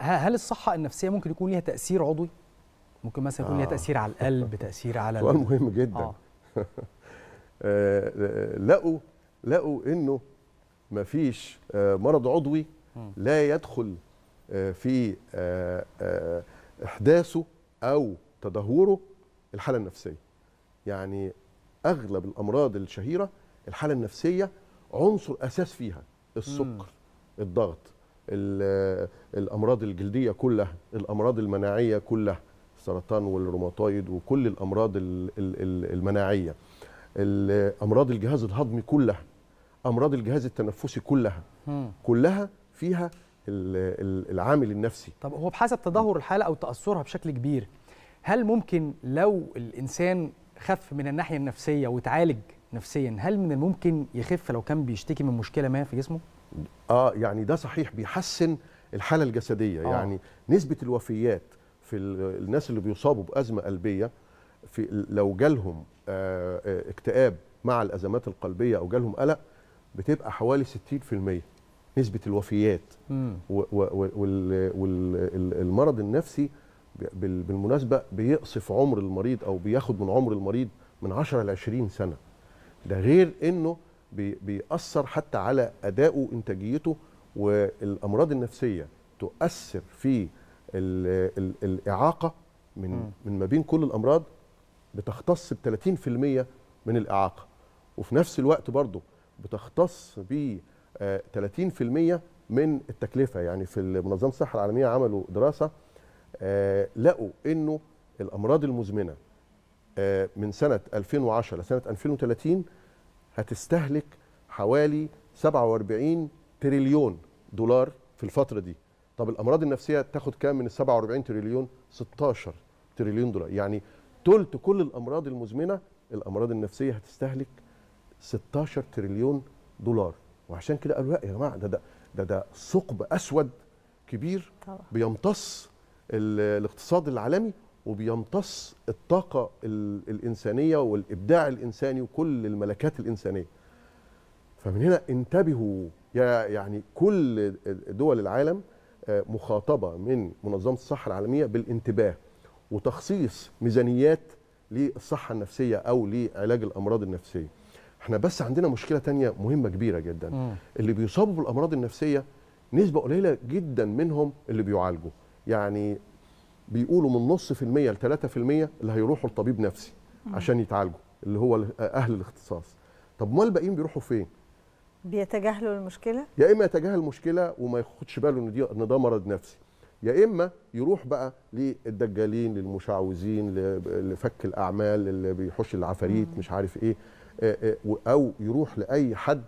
هل الصحه النفسيه ممكن يكون ليها تاثير عضوي ممكن مثلا يكون آه. ليها تاثير على القلب تاثير على سؤال مهم جدا آه. آه. لقوا لقوا انه مفيش آه، مرض عضوي لا يدخل آه، في احداثه او تدهوره الحاله النفسيه يعني اغلب الامراض الشهيره الحاله النفسيه عنصر اساس فيها السكر الضغط الامراض الجلديه كلها الامراض المناعيه كلها السرطان والروماتويد وكل الامراض المناعيه امراض الجهاز الهضمي كلها امراض الجهاز التنفسي كلها كلها فيها العامل النفسي طب هو بحسب تدهور الحاله او تاثرها بشكل كبير هل ممكن لو الانسان خف من الناحيه النفسيه وتعالج نفسيا هل من الممكن يخف لو كان بيشتكي من مشكله ما في جسمه اه يعني ده صحيح بيحسن الحاله الجسديه آه. يعني نسبه الوفيات في الناس اللي بيصابوا بازمه قلبيه في لو جالهم آه،, آه اكتئاب مع الازمات القلبيه او جالهم قلق بتبقى حوالي 60% نسبه الوفيات والمرض النفسي بالمناسبه بيقصف عمر المريض او بياخد من عمر المريض من 10 ل 20 سنه ده غير انه بيأثر حتى على أدائه إنتاجيته والأمراض النفسية تؤثر في الـ الـ الإعاقة من من ما بين كل الأمراض بتختص ب 30% من الإعاقة وفي نفس الوقت برضه بتختص ب 30% آه، من التكلفة يعني في منظمة الصحة العالمية عملوا دراسة آه، لقوا إنه الأمراض المزمنة آه، من سنة 2010 لسنة 2030 هتستهلك حوالي 47 تريليون دولار في الفتره دي طب الامراض النفسيه تاخد كام من ال 47 تريليون 16 تريليون دولار يعني تلت كل الامراض المزمنه الامراض النفسيه هتستهلك 16 تريليون دولار وعشان كده قالوا لا يا جماعه ده ده ده, ده ثقب اسود كبير بيمتص الاقتصاد العالمي وبيمتص الطاقة الإنسانية والإبداع الإنساني وكل الملكات الإنسانية فمن هنا انتبهوا يعني كل دول العالم آه، مخاطبة من منظمة الصحة العالمية بالانتباه وتخصيص ميزانيات للصحة النفسية أو لعلاج الأمراض النفسية احنا بس عندنا مشكلة تانية مهمة كبيرة جدا م. اللي بيصابوا بالأمراض النفسية نسبة قليلة جدا منهم اللي بيعالجوا يعني بيقولوا من نص في المية لتلاتة في المية اللي هيروحوا لطبيب نفسي عشان يتعالجوا اللي هو أهل الاختصاص طب ما الباقيين بيروحوا فين؟ بيتجاهلوا المشكلة؟ يا إما يتجاهل المشكلة وما ياخدش باله إن دي إن ده مرض نفسي يا إما يروح بقى للدجالين للمشعوذين لفك الأعمال اللي بيحش العفاريت مش عارف إيه آه، آه، أو يروح لأي حد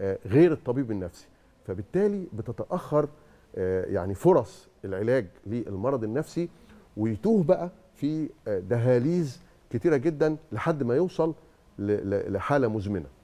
آه، غير الطبيب النفسي فبالتالي بتتأخر آه، يعني فرص العلاج للمرض النفسي ويتوه بقى في آه، دهاليز كتيره جدا لحد ما يوصل لحاله مزمنه